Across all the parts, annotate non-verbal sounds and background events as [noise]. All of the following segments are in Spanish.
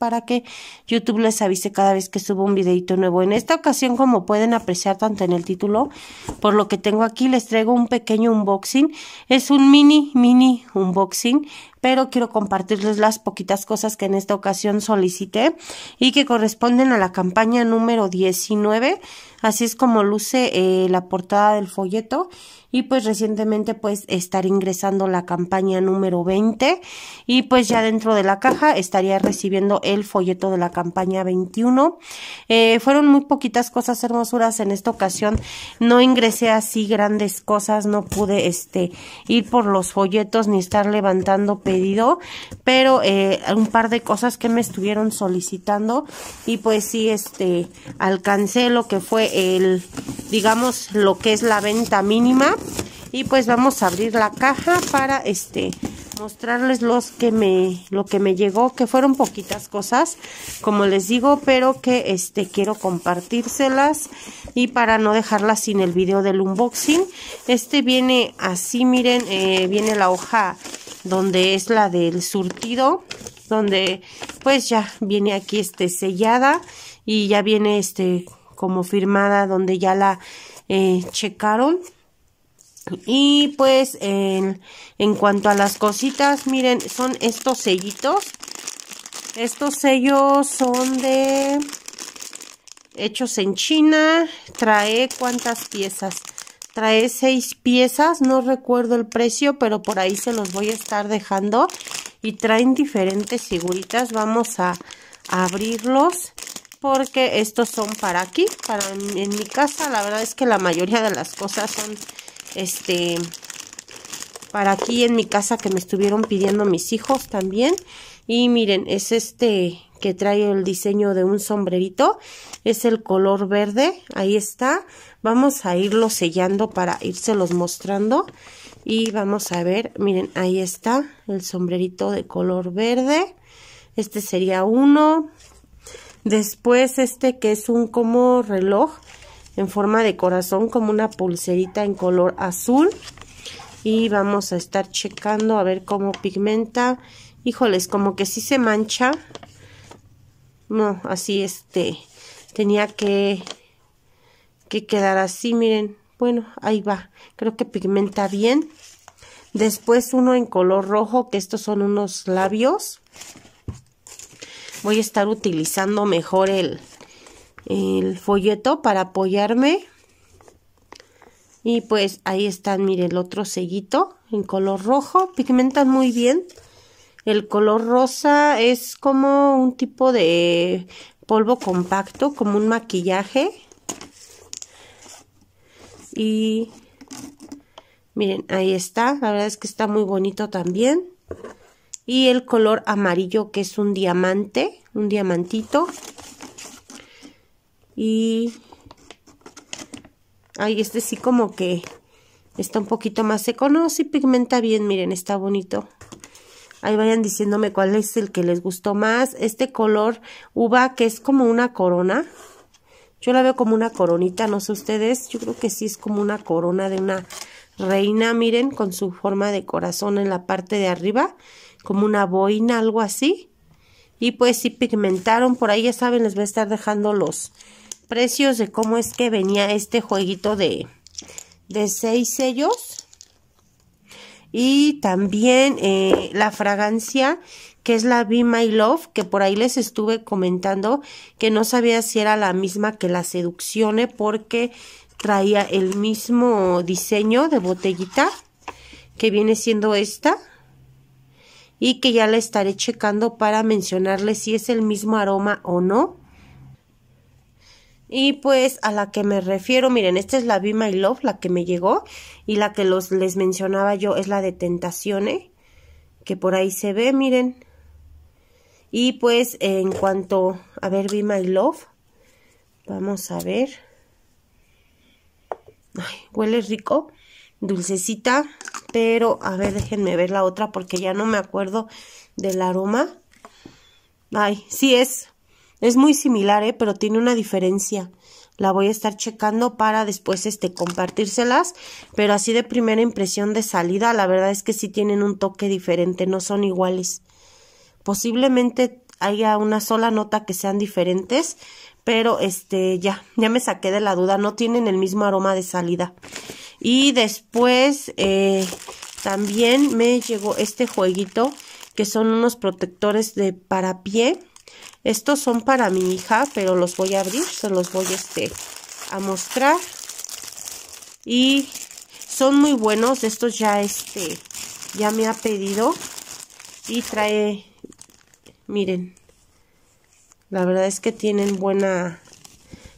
para que YouTube les avise cada vez que subo un videito nuevo. En esta ocasión, como pueden apreciar tanto en el título, por lo que tengo aquí, les traigo un pequeño unboxing. Es un mini, mini unboxing pero quiero compartirles las poquitas cosas que en esta ocasión solicité y que corresponden a la campaña número 19. Así es como luce eh, la portada del folleto y pues recientemente pues estar ingresando la campaña número 20 y pues ya dentro de la caja estaría recibiendo el folleto de la campaña 21. Eh, fueron muy poquitas cosas hermosuras en esta ocasión, no ingresé así grandes cosas, no pude este ir por los folletos ni estar levantando pedido, pero eh, un par de cosas que me estuvieron solicitando y pues sí, este, alcancé lo que fue el, digamos, lo que es la venta mínima y pues vamos a abrir la caja para este mostrarles los que me lo que me llegó que fueron poquitas cosas como les digo pero que este quiero compartírselas y para no dejarlas sin el video del unboxing este viene así miren eh, viene la hoja donde es la del surtido donde pues ya viene aquí este sellada y ya viene este como firmada donde ya la eh, checaron y pues en, en cuanto a las cositas miren son estos sellitos estos sellos son de hechos en China trae cuántas piezas trae seis piezas, no recuerdo el precio, pero por ahí se los voy a estar dejando. Y traen diferentes figuritas, vamos a, abrirlos porque estos son para aquí, para en mi casa la verdad es que la mayoría de las cosas son este para aquí en mi casa que me estuvieron pidiendo mis hijos también. Y miren, es este que trae el diseño de un sombrerito. Es el color verde. Ahí está. Vamos a irlo sellando para irselos mostrando. Y vamos a ver, miren, ahí está el sombrerito de color verde. Este sería uno. Después este que es un como reloj en forma de corazón, como una pulserita en color azul y vamos a estar checando a ver cómo pigmenta. Híjoles, como que sí se mancha. No, así este, tenía que, que quedar así, miren. Bueno, ahí va, creo que pigmenta bien. Después uno en color rojo, que estos son unos labios. Voy a estar utilizando mejor el, el folleto para apoyarme. Y pues ahí están, miren, el otro sellito en color rojo. Pigmentan muy bien. El color rosa es como un tipo de polvo compacto, como un maquillaje. Y miren, ahí está. La verdad es que está muy bonito también. Y el color amarillo que es un diamante, un diamantito. Y Ay, este sí como que está un poquito más seco. No, sí pigmenta bien, miren, está bonito. Ahí vayan diciéndome cuál es el que les gustó más. Este color uva que es como una corona. Yo la veo como una coronita, no sé ustedes. Yo creo que sí es como una corona de una reina, miren, con su forma de corazón en la parte de arriba. Como una boina, algo así. Y pues sí pigmentaron. Por ahí ya saben, les voy a estar dejando los precios de cómo es que venía este jueguito de, de seis sellos. Y también eh, la fragancia que es la Be My Love, que por ahí les estuve comentando que no sabía si era la misma que la Seduccione porque traía el mismo diseño de botellita que viene siendo esta y que ya la estaré checando para mencionarles si es el mismo aroma o no y pues a la que me refiero, miren, esta es la Be My Love, la que me llegó y la que los, les mencionaba yo es la de Tentaciones, que por ahí se ve, miren. Y pues en cuanto, a ver, Be My Love, vamos a ver. Ay, huele rico, dulcecita, pero a ver, déjenme ver la otra porque ya no me acuerdo del aroma. Ay, sí es es muy similar, ¿eh? pero tiene una diferencia. La voy a estar checando para después este, compartírselas. Pero así de primera impresión de salida, la verdad es que sí tienen un toque diferente, no son iguales. Posiblemente haya una sola nota que sean diferentes, pero este ya, ya me saqué de la duda, no tienen el mismo aroma de salida. Y después eh, también me llegó este jueguito que son unos protectores de para pie estos son para mi hija, pero los voy a abrir, se los voy este, a mostrar. Y son muy buenos, estos ya este, ya me ha pedido. Y trae, miren, la verdad es que tienen buena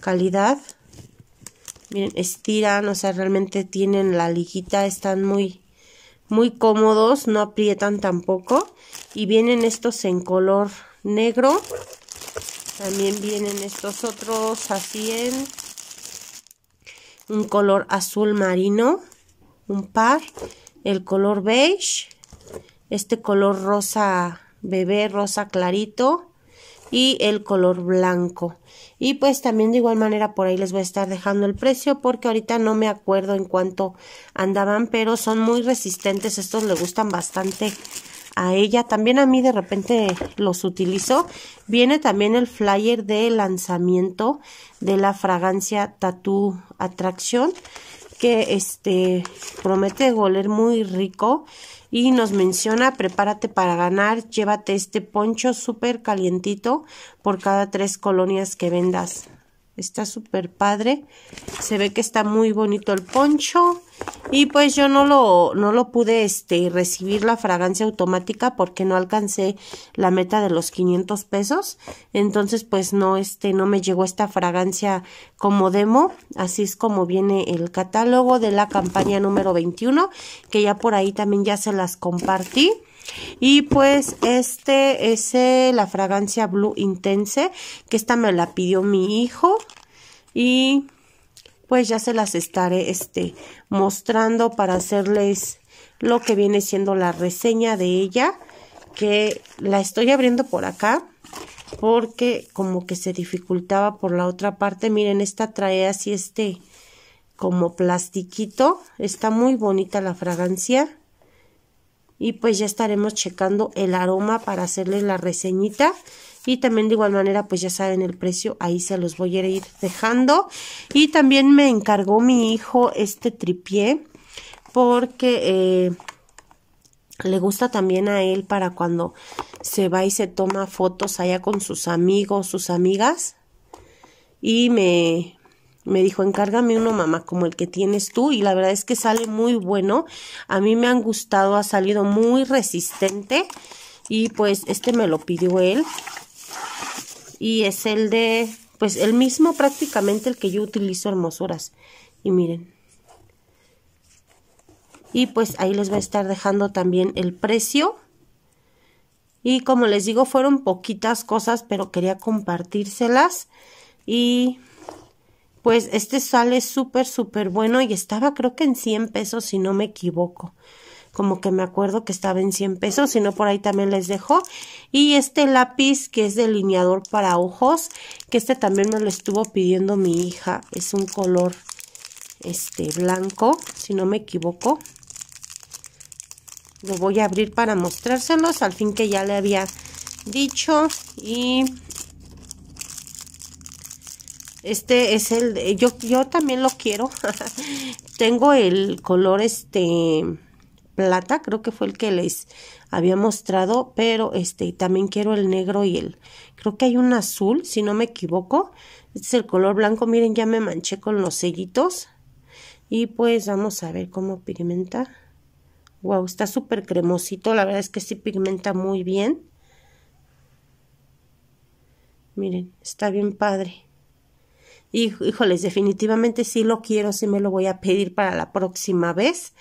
calidad. Miren, estiran, o sea, realmente tienen la liguita, están muy, muy cómodos, no aprietan tampoco y vienen estos en color negro también vienen estos otros así en un color azul marino un par el color beige este color rosa bebé rosa clarito y el color blanco y pues también de igual manera por ahí les voy a estar dejando el precio porque ahorita no me acuerdo en cuánto andaban pero son muy resistentes estos le gustan bastante a ella. También a mí de repente los utilizo. Viene también el flyer de lanzamiento de la fragancia Tattoo Atracción que este promete goler muy rico y nos menciona prepárate para ganar, llévate este poncho súper calientito por cada tres colonias que vendas. Está súper padre. Se ve que está muy bonito el poncho. Y pues yo no lo, no lo pude este, recibir la fragancia automática porque no alcancé la meta de los 500 pesos. Entonces pues no, este, no me llegó esta fragancia como demo. Así es como viene el catálogo de la campaña número 21 que ya por ahí también ya se las compartí. Y pues este es eh, la fragancia Blue Intense, que esta me la pidió mi hijo. Y pues ya se las estaré este, mostrando para hacerles lo que viene siendo la reseña de ella, que la estoy abriendo por acá porque como que se dificultaba por la otra parte. Miren, esta trae así este como plastiquito. Está muy bonita la fragancia y pues ya estaremos checando el aroma para hacerles la reseñita y también de igual manera pues ya saben el precio ahí se los voy a ir dejando y también me encargó mi hijo este tripié porque eh, le gusta también a él para cuando se va y se toma fotos allá con sus amigos sus amigas y me me dijo, encárgame uno, mamá, como el que tienes tú. Y la verdad es que sale muy bueno. A mí me han gustado, ha salido muy resistente. Y pues este me lo pidió él. Y es el de, pues el mismo prácticamente el que yo utilizo hermosuras. Y miren. Y pues ahí les voy a estar dejando también el precio. Y como les digo, fueron poquitas cosas, pero quería compartírselas. Y pues este sale súper, súper bueno y estaba creo que en 100 pesos si no me equivoco. Como que me acuerdo que estaba en 100 pesos, si no por ahí también les dejo. Y este lápiz que es delineador para ojos, que este también me lo estuvo pidiendo mi hija. Es un color este blanco, si no me equivoco. Lo voy a abrir para mostrárselos, al fin que ya le había dicho. Y este es el, yo, yo también lo quiero. [laughs] Tengo el color este plata, creo que fue el que les había mostrado, pero este también quiero el negro y el, creo que hay un azul, si no me equivoco. Este es el color blanco, miren, ya me manché con los sellitos. Y pues vamos a ver cómo pigmenta. Wow, está súper cremosito, la verdad es que sí pigmenta muy bien. Miren, está bien padre híjoles, definitivamente sí lo quiero, sí me lo voy a pedir para la próxima vez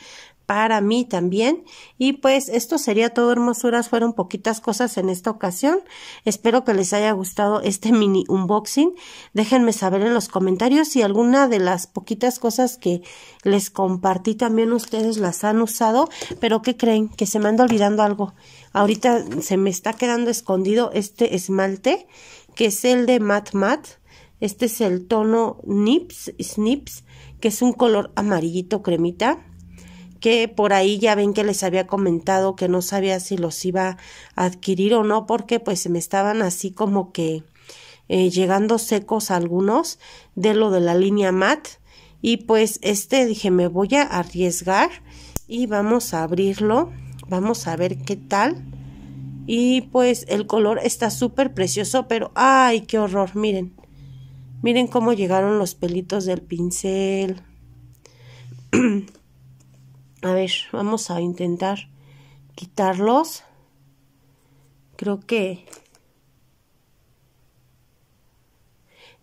para mí también. Y pues esto sería todo, hermosuras. Fueron poquitas cosas en esta ocasión. Espero que les haya gustado este mini unboxing. Déjenme saber en los comentarios si alguna de las poquitas cosas que les compartí también ustedes las han usado. Pero ¿qué creen? Que se me anda olvidando algo. Ahorita se me está quedando escondido este esmalte, que es el de mat Matte este es el tono Nips, Snips, que es un color amarillito cremita, que por ahí ya ven que les había comentado que no sabía si los iba a adquirir o no, porque pues me estaban así como que eh, llegando secos algunos de lo de la línea MAT. Y pues este dije, me voy a arriesgar y vamos a abrirlo, vamos a ver qué tal. Y pues el color está súper precioso, pero ¡ay, qué horror! Miren, Miren cómo llegaron los pelitos del pincel. [clears throat] a ver, vamos a intentar quitarlos. Creo que...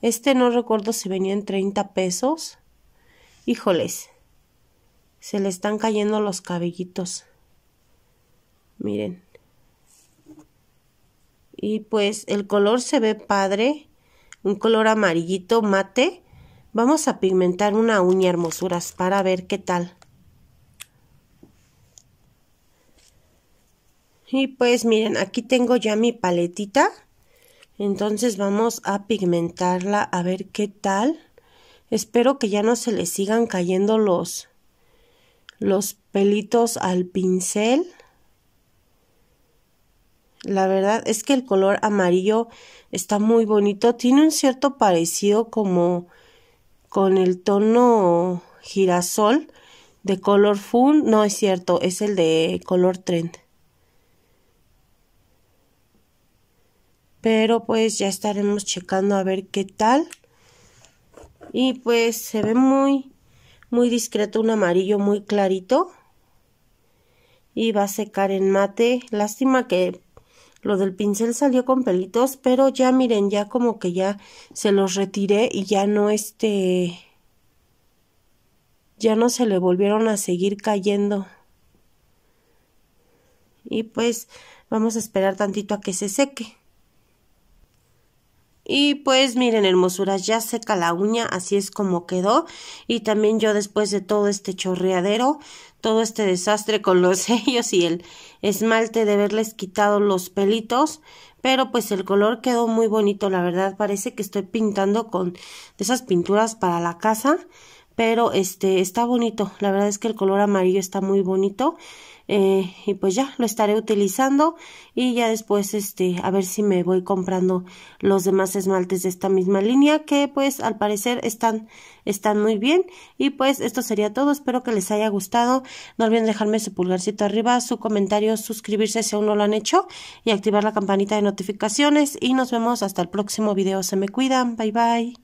Este no recuerdo si venía en 30 pesos. Híjoles, se le están cayendo los cabellitos. Miren. Y pues el color se ve padre un color amarillito mate. Vamos a pigmentar una uña hermosuras para ver qué tal. Y pues miren, aquí tengo ya mi paletita. Entonces vamos a pigmentarla a ver qué tal. Espero que ya no se le sigan cayendo los, los pelitos al pincel. La verdad es que el color amarillo está muy bonito. Tiene un cierto parecido como con el tono girasol de color fun. No es cierto, es el de color trend. Pero pues ya estaremos checando a ver qué tal. Y pues se ve muy, muy discreto, un amarillo muy clarito. Y va a secar en mate. Lástima que lo del pincel salió con pelitos, pero ya miren, ya como que ya se los retiré y ya no este... Ya no se le volvieron a seguir cayendo. Y pues vamos a esperar tantito a que se seque. Y pues miren hermosuras, ya seca la uña, así es como quedó. Y también yo después de todo este chorreadero, todo este desastre con los [laughs] sellos y el esmalte de haberles quitado los pelitos, pero pues el color quedó muy bonito, la verdad parece que estoy pintando con esas pinturas para la casa, pero este está bonito, la verdad es que el color amarillo está muy bonito. Eh, y pues ya lo estaré utilizando y ya después este a ver si me voy comprando los demás esmaltes de esta misma línea que pues al parecer están están muy bien y pues esto sería todo espero que les haya gustado no olviden dejarme su pulgarcito arriba su comentario suscribirse si aún no lo han hecho y activar la campanita de notificaciones y nos vemos hasta el próximo video se me cuidan bye bye